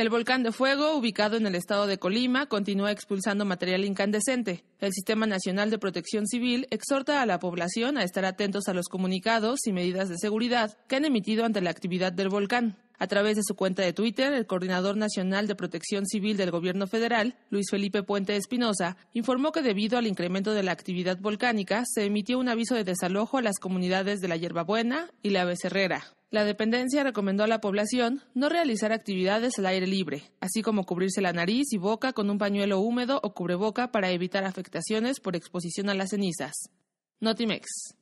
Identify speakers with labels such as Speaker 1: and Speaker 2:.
Speaker 1: El
Speaker 2: volcán de fuego, ubicado en el estado de Colima, continúa expulsando material incandescente. El Sistema Nacional de Protección Civil exhorta a la población a estar atentos a los comunicados y medidas de seguridad que han emitido ante la actividad del volcán. A través de su cuenta de Twitter, el coordinador nacional de protección civil del gobierno federal, Luis Felipe Puente Espinosa, informó que debido al incremento de la actividad volcánica, se emitió un aviso de desalojo a las comunidades de La Hierbabuena y La Becerrera. La dependencia recomendó a la población no realizar actividades al aire libre, así como cubrirse la nariz y boca con un pañuelo húmedo o cubreboca para evitar afectaciones por exposición a las cenizas. Notimex.